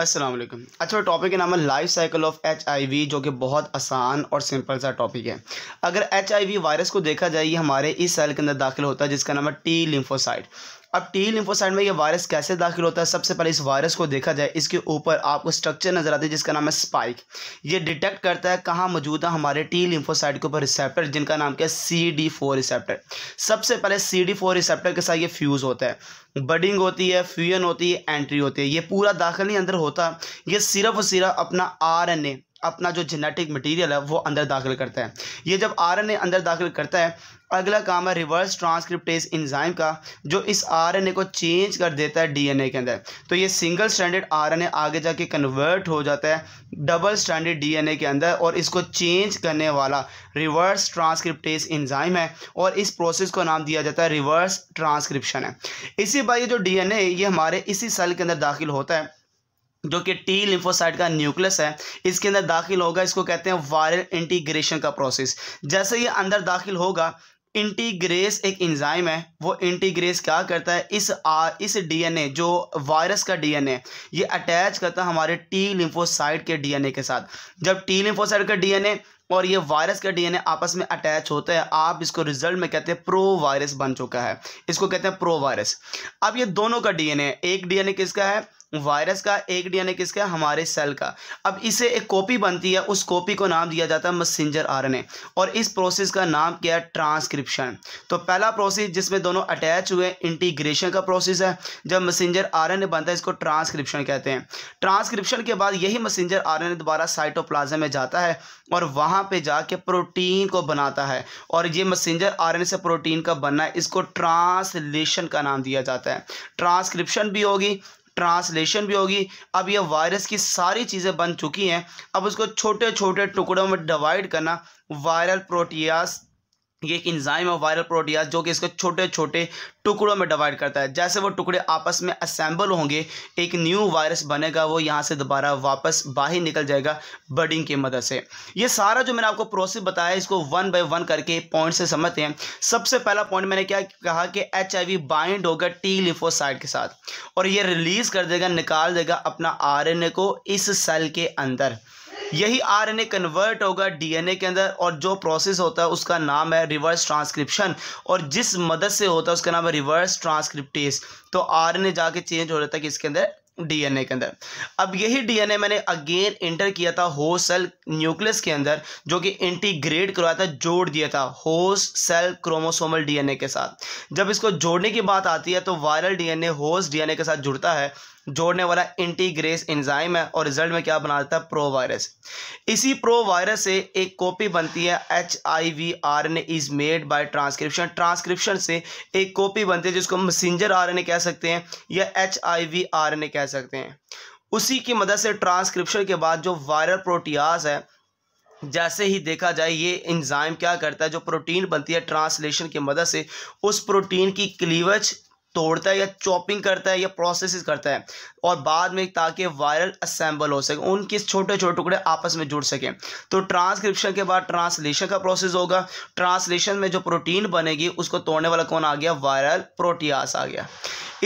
असलम अच्छा टॉपिक का नाम है लाइफ साइकिल ऑफ एच जो कि बहुत आसान और सिंपल सा टॉपिक है अगर एच वायरस को देखा जाए ये हमारे इस सेल के अंदर दाखिल होता है जिसका नाम है टी लिम्फोसाइट अब टी लिम्फोसाइड में ये वायरस कैसे दाखिल होता है सबसे पहले इस वायरस को देखा जाए इसके ऊपर आपको स्ट्रक्चर नजर आती है जिसका नाम है स्पाइक ये डिटेक्ट करता है कहाँ मौजूद है हमारे टी लिम्फोसाइड के ऊपर रिसेप्टर जिनका नाम क्या है सी डी फोर रिसेप्टर सबसे पहले सी डी फोर रिसेप्टर के साथ ये फ्यूज़ होता है बडिंग होती है फ्यूजन होती है एंट्री होती है ये पूरा दाखिल नहीं अंदर होता ये सिर्फ और सिर्फ अपना आर एन ए अपना जो जेनेटिक मटेरियल है वो अंदर दाखिल करता है ये जब आरएनए अंदर दाखिल करता है अगला काम है रिवर्स ट्रांसक्रिप्टेज इंजाइम का जो इस आरएनए को चेंज कर देता है डीएनए के अंदर तो ये सिंगल स्टैंडर्ड आरएनए आगे जाके कन्वर्ट हो जाता है डबल स्टैंडर्ड डीएनए के अंदर और इसको चेंज करने वाला रिवर्स ट्रांसक्रिप्टेज इंजाइम है और इस प्रोसेस को नाम दिया जाता है रिवर्स ट्रांसक्रिप्शन है इसी बार ये जो डी ये हमारे इसी सेल के अंदर दाखिल होता है जो कि टी लिम्फोसाइट का न्यूक्लियस है इसके अंदर दाखिल होगा इसको कहते हैं वायरल इंटीग्रेशन का प्रोसेस जैसे ये अंदर दाखिल होगा इंटीग्रेस एक इंजाइम है वो इंटीग्रेस क्या करता है इस आ, इस डीएनए जो वायरस का डीएनए ये अटैच करता है हमारे टी लिम्फोसाइट के डीएनए के साथ जब टी लिम्फोसाइट का डीएनए और ये वायरस का डीएनए आपस में अटैच होता है आप इसको रिजल्ट में कहते हैं प्रो वायरस बन चुका है इसको कहते हैं प्रो वायरस अब ये दोनों का डीएनए एक डीएनए किसका है वायरस का एक डीएनए किसका हमारे सेल का अब इसे एक कॉपी बनती है उस कॉपी को नाम दिया जाता है मसेंजर आरएनए और इस प्रोसेस का नाम क्या है ट्रांसक्रिप्शन तो पहला प्रोसेस जिसमें दोनों अटैच हुए इंटीग्रेशन का प्रोसेस है जब मसेंजर आरएनए बनता है इसको ट्रांसक्रिप्शन कहते हैं ट्रांसक्रिप्शन के बाद यही मसेंजर आर दोबारा साइटोप्लाजा में जाता है और वहाँ पर जाके प्रोटीन को बनाता है और ये मसेंजर आर से प्रोटीन का बनना है इसको ट्रांसलेशन का नाम दिया जाता है ट्रांसक्रिप्शन भी होगी ट्रांसलेशन भी होगी अब यह वायरस की सारी चीज़ें बन चुकी हैं अब उसको छोटे छोटे टुकड़ों में डिवाइड करना वायरल प्रोटियास ये एक इंजाइम है वायरल प्रोटीज जो कि इसको छोटे छोटे टुकड़ों में डिवाइड करता है जैसे वो टुकड़े आपस में असेंबल होंगे एक न्यू वायरस बनेगा वो यहाँ से दोबारा वापस बाहर निकल जाएगा बर्डिंग की मदद से ये सारा जो मैंने आपको प्रोसेस बताया इसको वन बाय वन करके पॉइंट से समझते हैं सबसे पहला पॉइंट मैंने क्या कहा कि एच बाइंड होगा टी लिफोसाइड के साथ और ये रिलीज कर देगा निकाल देगा अपना आर को इस सेल के अंदर यही आरएनए कन्वर्ट होगा डीएनए के अंदर और जो प्रोसेस होता है उसका नाम है रिवर्स ट्रांसक्रिप्शन और जिस मदद से होता है उसका नाम है रिवर्स ट्रांसक्रिप्टेज तो आरएनए जाके चेंज हो जाता है कि इसके अंदर डीएनए के अंदर अब यही डीएनए मैंने अगेन इंटर किया था होस्ट सेल न्यूक्लियस के अंदर जो कि इंटीग्रेट करवाया था जोड़ दिया था होस्ट सेल क्रोमोसोमल डीएनए के साथ जब इसको जोड़ने की बात आती है तो वायरल डीएनए होस्ट डीएनए के साथ जुड़ता है जोड़ने वाला इंटीग्रेस एंजाइम है और रिजल्ट में क्या बना देता है प्रो वायरस इसी प्रो वायरस से एक कॉपी बनती है H I V R N A is made by transcription transcription से एक कॉपी बनती है जिसको मैसेंजर आर एन ए कह सकते हैं या H I V R N A कह कह सकते हैं उसी की मदद से ट्रांसक्रिप्शन के बाद जो वायरल प्रोटियाज है जैसे ही देखा जाए ये इंजाइम क्या करता है जो प्रोटीन बनती है ट्रांसलेशन की मदद से उस प्रोटीन की क्लीवेज तोड़ता है या चॉपिंग करता है या प्रोसेस करता है और बाद में ताकि वायरल असेंबल हो सके उनके छोटे छोटे टुकड़े आपस में जुड़ सकें तो ट्रांसक्रिप्शन के बाद ट्रांसलेशन का प्रोसेस होगा ट्रांसलेशन में जो प्रोटीन बनेगी उसको तोड़ने वाला कौन आ गया वायरल प्रोटियास आ गया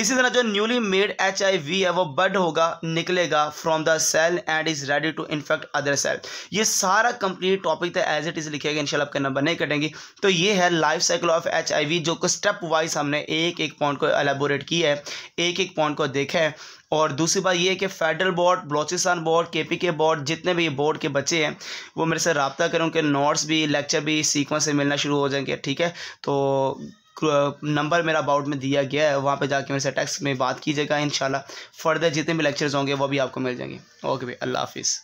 इसी तरह जो न्यूली मेड एच है वो बड होगा निकलेगा from the cell and is ready to infect other cell ये सारा कंप्लीट टॉपिक था एज इट इज लिखेगा इनशाला आपके नंबर नहीं कटेंगे तो ये है लाइफ साइकिल ऑफ एच जो स्टेप वाइज हमने एक एक पॉइंट को एलेबोरेट की है एक एक पॉइंट को देखा है और दूसरी बात ये है कि फेडरल बोर्ड बलोचिस्तान बोर्ड के पी के बोर्ड जितने भी बोर्ड के बच्चे हैं वो मेरे से रबता करें उनके नोट्स भी लेक्चर भी सीक्वेंस से मिलना शुरू हो जाएंगे ठीक है तो नंबर मेरा अबाउट में दिया गया है वहाँ पे जाके मेरे से टेक्स्ट में बात कीजिएगा इन फर्दर जितने भी लेक्चर्स होंगे वो भी आपको मिल जाएंगे ओके भाई अल्लाह हाफिज़